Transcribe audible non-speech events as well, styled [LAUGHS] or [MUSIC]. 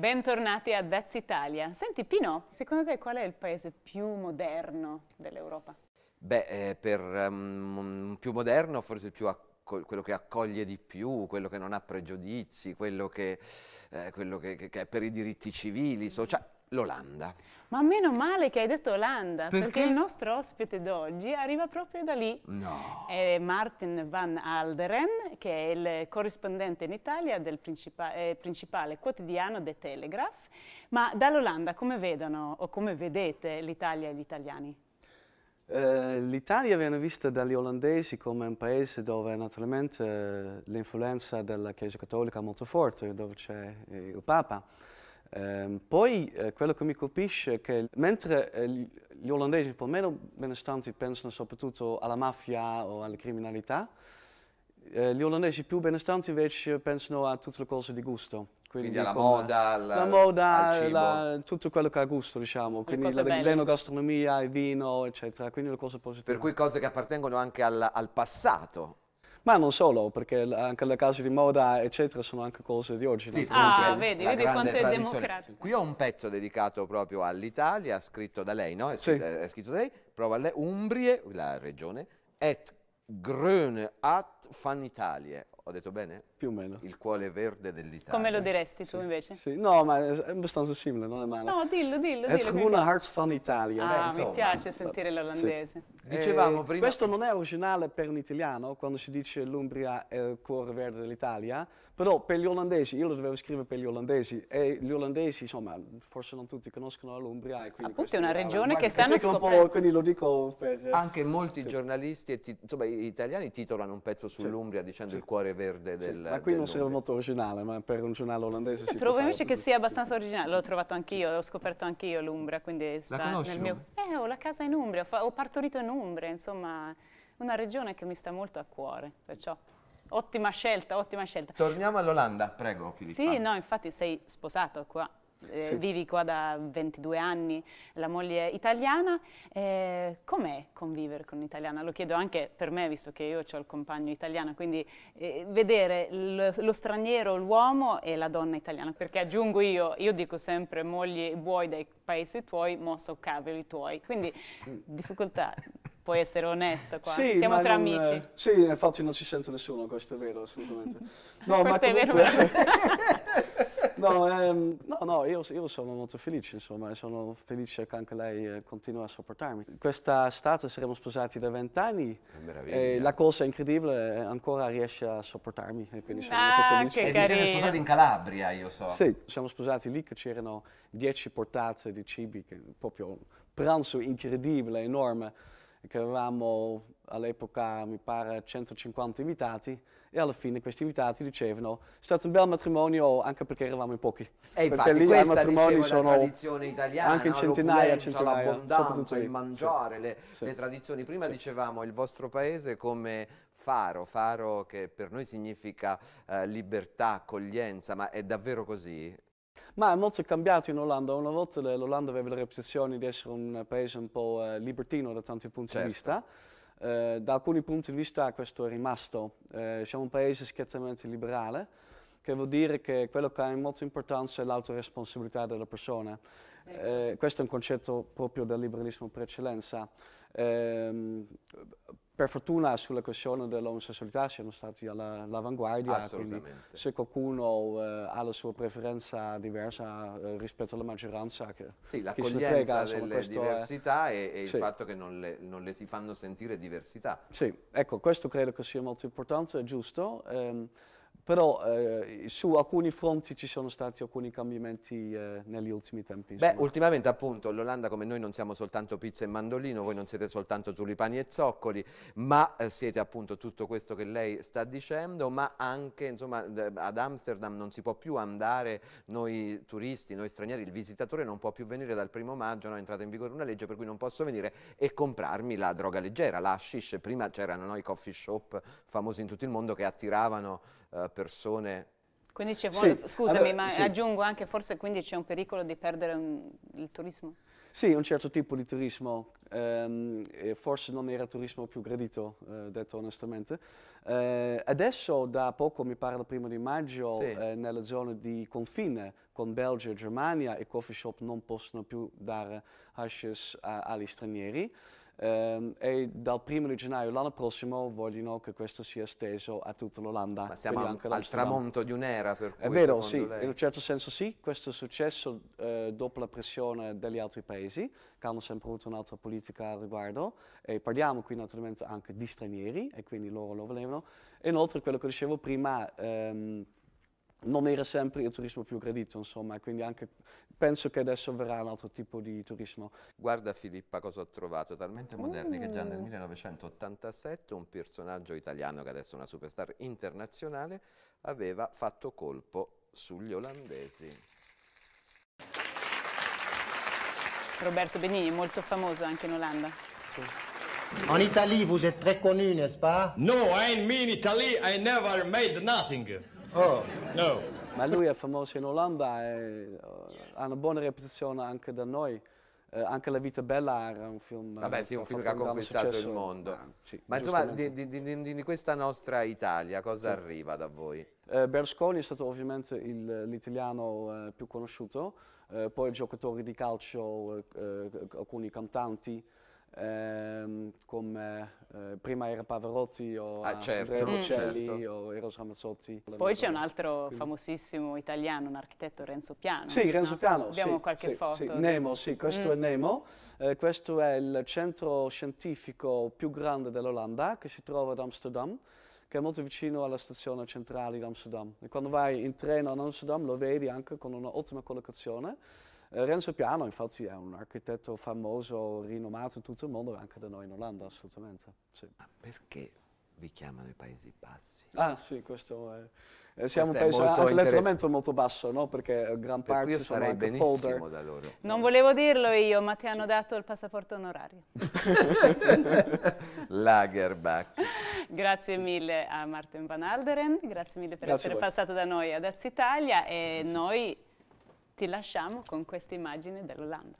Bentornati a Daz Italia. Senti Pino, secondo te qual è il paese più moderno dell'Europa? Beh, eh, per um, più moderno forse il più accogliente quello che accoglie di più, quello che non ha pregiudizi, quello che, eh, quello che, che, che è per i diritti civili, sociali. Cioè, l'Olanda. Ma meno male che hai detto Olanda, perché? perché, il nostro ospite d'oggi arriva proprio da lì. No. È Martin van Alderen, che è il corrispondente in Italia del principa eh, principale quotidiano The Telegraph. Ma dall'Olanda come vedono o come vedete l'Italia e gli italiani? Eh, L'Italia viene vista dagli olandesi come un paese dove naturalmente eh, l'influenza della Chiesa Cattolica è molto forte, dove c'è eh, il Papa. Ehm, poi eh, quello che mi colpisce è che mentre eh, gli olandesi perlomeno benestanti pensano soprattutto alla mafia o alla criminalità, eh, gli olandesi più benestanti invece pensano a tutte le cose di gusto. Quindi, Quindi alla moda, la, la moda, la, tutto quello che ha gusto, diciamo. Quindi l'enogastronomia, il vino, eccetera. Quindi le cose positive. Per cui cose che appartengono anche al, al passato ma non solo, perché anche le case di moda, eccetera, sono anche cose di oggi. Sì, ah, vedi, vedi quanto è democratico. Qui ho un pezzo dedicato proprio all'Italia, scritto da lei, no? È scritto, sì. è scritto da lei, prova lei, Umbrie, la regione, et Gröne at van Italie. Ho detto bene? Più o meno. Il cuore verde dell'Italia. Come lo diresti tu invece? Sì. No, ma è abbastanza simile, non è male. No, dillo, dillo. È dillo, Groene Hart van Italia. Ah, Beh, mi piace sentire l'olandese. Sì. Dicevamo eh, prima... Questo non è originale per un italiano, quando si dice l'Umbria è il cuore verde dell'Italia, però per gli olandesi, io lo dovevo scrivere per gli olandesi, e gli olandesi, insomma, forse non tutti conoscono l'Umbria. Appunto è una regione che stanno scoprendo. Quindi lo dico per... Eh, Anche molti giornalisti, e insomma, italiani titolano un pezzo sull'Umbria dicendo il cuore verde verde del... Sì, ma qui del non serve molto originale, ma per un giornale olandese si eh, Trovo invece che sia abbastanza originale, l'ho trovato anch'io, l'ho scoperto anch'io l'Umbra, quindi sta nel mio... Eh, ho la casa in Umbria, ho partorito in Umbria, insomma, una regione che mi sta molto a cuore, perciò... Ottima scelta, ottima scelta. Torniamo all'Olanda, prego Filippo. Sì, no, infatti sei sposato qua eh, sì. vivi qua da 22 anni, la moglie italiana, eh, com'è convivere con un'italiana? Lo chiedo anche per me, visto che io ho il compagno italiano, quindi eh, vedere lo, lo straniero, l'uomo e la donna italiana, perché aggiungo io, io dico sempre moglie vuoi dai paesi tuoi, mosso cavoli tuoi, quindi difficoltà puoi essere onesto qua, sì, siamo tra non, amici. Eh, sì, infatti non ci sente nessuno, questo è vero, assolutamente. [LAUGHS] No, questo ma comunque, vero. Ehm, no, no, io, io, sono molto felice, insomma, sono felice che anche lei eh, continua a sopportarmi. Questa estate saremo sposati da vent'anni e la cosa incredibile è ancora riesce a sopportarmi e quindi sono ah, molto felice. E vi siete sposati in Calabria, io so. Sì, siamo sposati lì che c'erano dieci portate di cibi, che proprio pranzo incredibile, enorme che avevamo all'epoca mi pare 150 invitati e alla fine questi invitati dicevano è stato un bel matrimonio anche perché eravamo in pochi e infatti lì questa matrimoni dicevo, sono la tradizione italiana anche in centinaia, centinaia l'abbondanza, il mangiare sì. Le, sì. le, tradizioni prima sì. dicevamo il vostro paese come faro faro che per noi significa eh, libertà, accoglienza ma è davvero così? Ma è molto cambiato in Olanda. Una volta l'Olanda aveva la repressione di essere un paese un po' eh, libertino da tanti punti certo. di vista. Eh, da alcuni punti di vista questo è rimasto. Eh, siamo un paese schiettamente liberale, che vuol dire che quello che ha molta importanza è l'autoresponsabilità della persona. Eh, questo è un concetto proprio del liberalismo per eccellenza. Eh, per fortuna sulla questione dell'omosessualità siamo stati all'avanguardia, quindi se qualcuno eh, ha la sua preferenza diversa eh, rispetto alla maggioranza, che, sì, l'accoglienza frega, insomma, delle diversità è, e, sì. il fatto che non le, non le, si fanno sentire diversità. Sì, ecco, questo credo che sia molto importante e giusto. Ehm, però eh, su alcuni fronti ci sono stati alcuni cambiamenti eh, negli ultimi tempi. Insomma. Beh, ultimamente appunto l'Olanda come noi non siamo soltanto pizza e mandolino, voi non siete soltanto tulipani e zoccoli, ma eh, siete appunto tutto questo che lei sta dicendo, ma anche insomma ad Amsterdam non si può più andare, noi turisti, noi stranieri, il visitatore non può più venire dal primo maggio, no? è entrata in vigore una legge per cui non posso venire e comprarmi la droga leggera, la hashish, prima c'erano no, i coffee shop famosi in tutto il mondo che attiravano eh, persone quindi c'è, sì. scusami, allora, ma sì. aggiungo anche forse quindi c'è un pericolo di perdere un, il turismo? Sì, un certo tipo di turismo, um, forse non era il turismo più gradito, uh, detto onestamente. Uh, adesso da poco, mi pare dal primo di maggio, sì. uh, nella zona di confine con Belgio e Germania, i coffee shop non possono più dare hashish agli stranieri ehm, e dal primo di gennaio l'anno prossimo vogliono che questo sia esteso a tutta l'Olanda. Ma siamo anche al tramonto di un'era per cui È vero, sì, lei. in un certo senso sì, questo è successo eh, dopo la pressione degli altri paesi che hanno sempre avuto un'altra politica al riguardo e parliamo qui naturalmente anche di stranieri e quindi loro lo volevano. E inoltre quello che dicevo prima... Ehm, non era sempre il turismo più gradito, insomma, quindi anche penso che adesso verrà un altro tipo di turismo. Guarda Filippa cosa ho trovato, talmente moderni mm. che già nel 1987 mm. un personaggio italiano, che adesso è una superstar internazionale, aveva fatto colpo sugli olandesi. Roberto Benigni, molto famoso anche in Olanda. Sì. En Italie, vous êtes très connu, n'est-ce pas? No, in Italia non ho mai fatto niente. Oh, no. Ma lui è famoso in Olanda e eh, ha una buona reputazione anche da noi. Eh, anche La vita bella era un film, Vabbè, sì, un film che ha conquistato il mondo. Ah, sì, Ma insomma, di, di, di, di, questa nostra Italia, cosa sì. arriva da voi? Eh, Berlusconi è stato ovviamente l'italiano eh, più conosciuto, eh, poi giocatori di calcio, eh, alcuni cantanti ehm, come eh, prima era Pavarotti o ah, certo, Andrea mm. Bocelli certo. o Eros Ramazzotti. Poi c'è un altro Quindi. famosissimo italiano, un architetto Renzo Piano. Sì, Renzo no? Piano. Abbiamo sì, qualche sì, foto. Sì. Nemo, sì, questo mm. è Nemo. Eh, questo è il centro scientifico più grande dell'Olanda che si trova ad Amsterdam che è molto vicino alla stazione centrale di Amsterdam. E quando vai in treno ad Amsterdam lo vedi anche con un'ottima collocazione. Eh, Renzo Piano infatti è un architetto famoso, rinomato in tutto il mondo anche da noi in Olanda assolutamente. Sì. Ma perché vi chiamano i Paesi Bassi? Ah sì, questo è... Eh, siamo Questo un paese letteralmente molto basso, no? perché gran parte per sono anche polder. da loro. Non volevo dirlo io, ma ti hanno dato il passaporto onorario. [LAUGHS] Lagerbach. Grazie mille a Martin Van Alderen, grazie mille per grazie essere passato da noi ad Azz Italia e grazie. noi ti lasciamo con questa immagine dell'Olanda.